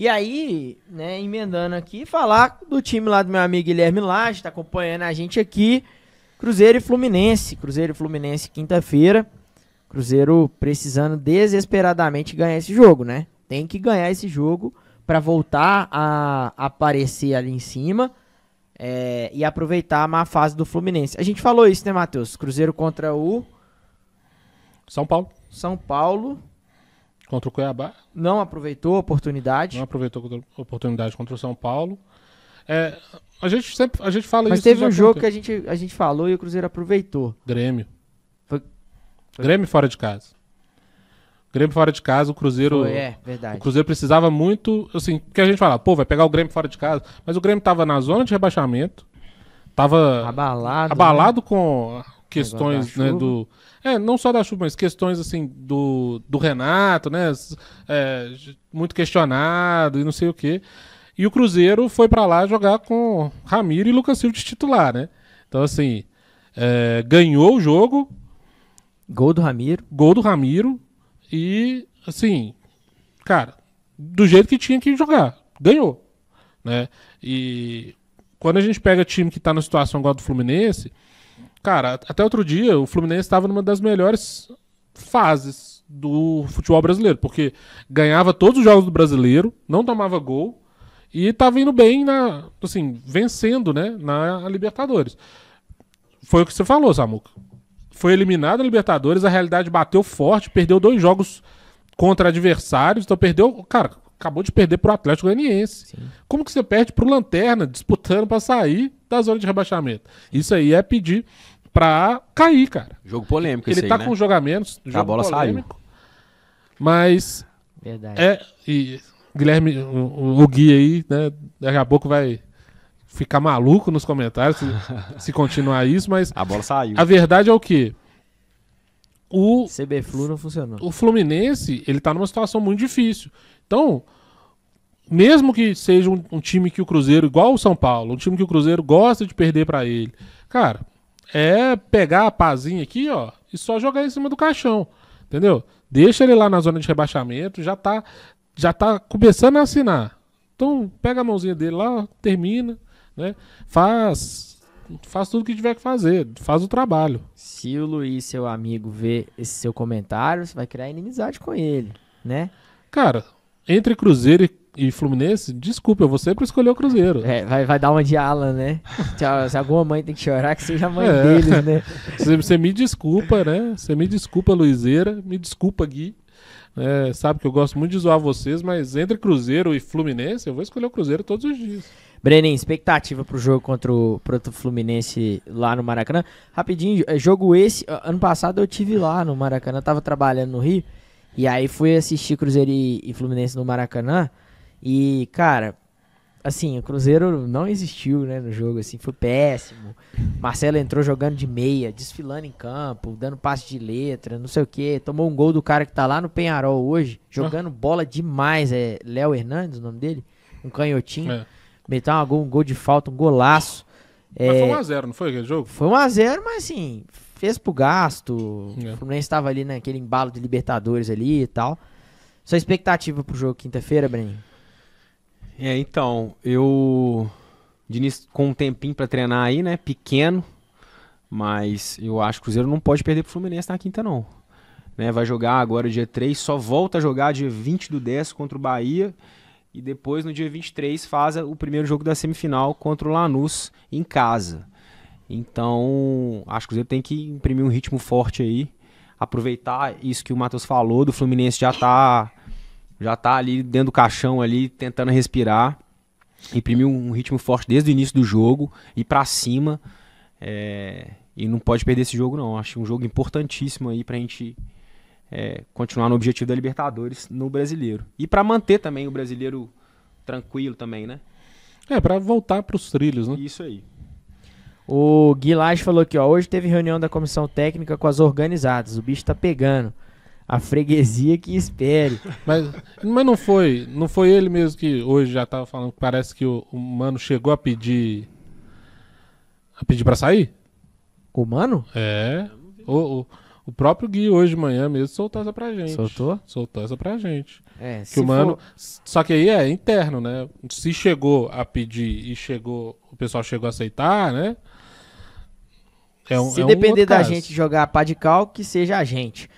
E aí, né, emendando aqui, falar do time lá do meu amigo Guilherme Laje, está acompanhando a gente aqui. Cruzeiro e Fluminense. Cruzeiro e Fluminense, quinta-feira. Cruzeiro precisando desesperadamente ganhar esse jogo, né? Tem que ganhar esse jogo para voltar a aparecer ali em cima é, e aproveitar a má fase do Fluminense. A gente falou isso, né, Matheus? Cruzeiro contra o. São Paulo. São Paulo contra o Cuiabá. Não aproveitou a oportunidade. Não aproveitou a oportunidade contra o São Paulo. É, a gente sempre a gente fala Mas isso. Mas teve um jogo que a gente, a gente falou e o Cruzeiro aproveitou. Grêmio. Foi... Foi... Grêmio fora de casa. Grêmio fora de casa, o Cruzeiro. Foi, é, verdade. O Cruzeiro precisava muito, assim, porque a gente fala, pô, vai pegar o Grêmio fora de casa. Mas o Grêmio tava na zona de rebaixamento. Tava abalado, né? abalado né? com questões né, do. É, não só da chuva, mas questões assim do, do Renato, né? É, muito questionado e não sei o quê. E o Cruzeiro foi para lá jogar com Ramiro e Lucas Silva de titular, né? Então, assim, é, ganhou o jogo. Gol do Ramiro. Gol do Ramiro. E, assim, cara, do jeito que tinha que jogar. Ganhou. Né? E quando a gente pega time que tá na situação igual do Fluminense, cara, até outro dia o Fluminense estava numa das melhores fases do futebol brasileiro, porque ganhava todos os jogos do brasileiro, não tomava gol e estava indo bem na, assim, vencendo, né, na Libertadores. Foi o que você falou, Samuca. Foi eliminado a Libertadores, a realidade bateu forte, perdeu dois jogos contra adversários, então perdeu, cara, acabou de perder para o Atlético Goianiense. Como que você perde para o Lanterna disputando para sair? da zona de rebaixamento. Isso aí é pedir pra cair, cara. Jogo polêmico, Ele esse tá aí, com né? um jogo a Jogo a bola polêmico, saiu. Mas. Verdade. É, e Guilherme, o, o Gui aí, né? Daqui a pouco vai ficar maluco nos comentários se, se continuar isso, mas. A bola saiu. A verdade é o que O. CB Flu não funcionou. O Fluminense, ele tá numa situação muito difícil. Então, mesmo que seja um, um, time que o Cruzeiro, igual o São Paulo, um time que o Cruzeiro gosta de perder para ele, cara, é pegar a pazinha aqui, ó, e só jogar em cima do caixão, entendeu? Deixa ele lá na zona de rebaixamento, já tá, já tá começando a assinar. Então, pega a mãozinha dele lá, termina, né? Faz faz tudo que tiver que fazer, faz o trabalho. Se o Luiz, seu amigo, vê esse seu comentário, você vai criar inimizade com ele, né? Cara, entre Cruzeiro e e Fluminense, desculpa, eu vou sempre escolher o Cruzeiro. É, vai, vai dar uma de ala, né? Se alguma mãe tem que chorar, que seja a mãe é. deles, né? Você me desculpa, né? Você me desculpa, Luizeira, me desculpa, Gui. É, sabe que eu gosto muito de zoar vocês, mas entre Cruzeiro e Fluminense, eu vou escolher o Cruzeiro todos os dias. Brenin, expectativa pro jogo contra o, Fluminense lá no Maracanã. Rapidinho, é, jogo esse. Ano passado eu tive lá no Maracanã, tava trabalhando no Rio. E aí fui assistir Cruzeiro e, e Fluminense no Maracanã. E, cara, assim, o Cruzeiro não existiu, né, no jogo, assim, foi péssimo. Marcelo entrou jogando de meia, desfilando em campo, dando passe de letra, não sei o quê. Tomou um gol do cara que tá lá no Penharol hoje, jogando ah. bola demais, é Léo Hernandes o nome dele, um canhotinho. É. Meteu um gol, um gol de falta, um golaço. Mas foi 1x0, é, não foi aquele jogo? Foi 1x0, mas assim, fez pro gasto. É. O Fluminense estava ali naquele embalo de Libertadores ali e tal. Sua expectativa pro jogo quinta-feira, Breninho? É, então, eu Diniz, com um tempinho para treinar aí, né? Pequeno, mas eu acho que o Cruzeiro não pode perder pro Fluminense na quinta, não. Né, vai jogar agora dia 3, só volta a jogar dia 20 do 10 contra o Bahia. E depois, no dia 23, faz o primeiro jogo da semifinal contra o Lanús em casa. Então, acho que o Cruzeiro tem que imprimir um ritmo forte aí. Aproveitar isso que o Matheus falou, do Fluminense já tá já tá ali dentro do caixão ali, tentando respirar. Imprimiu um ritmo forte desde o início do jogo e para cima. É, e não pode perder esse jogo, não. Acho um jogo importantíssimo aí a gente é, continuar no objetivo da Libertadores no brasileiro. E para manter também o brasileiro tranquilo também, né? É, para voltar para os trilhos, né? Isso aí. O Guilherme falou aqui, ó, hoje teve reunião da comissão técnica com as organizadas. O bicho tá pegando a freguesia que espere. Mas, mas não foi, não foi ele mesmo que hoje já tava falando, parece que o, o mano chegou a pedir a pedir para sair? O mano? É. O, o, o, próprio Gui hoje de manhã mesmo soltou essa pra gente. Soltou? Soltou essa pra gente. É, que o mano, for... só que aí é interno, né? Se chegou a pedir e chegou, o pessoal chegou a aceitar, né? É um, Se é um depender da caso. gente jogar pá de cal, que seja a gente.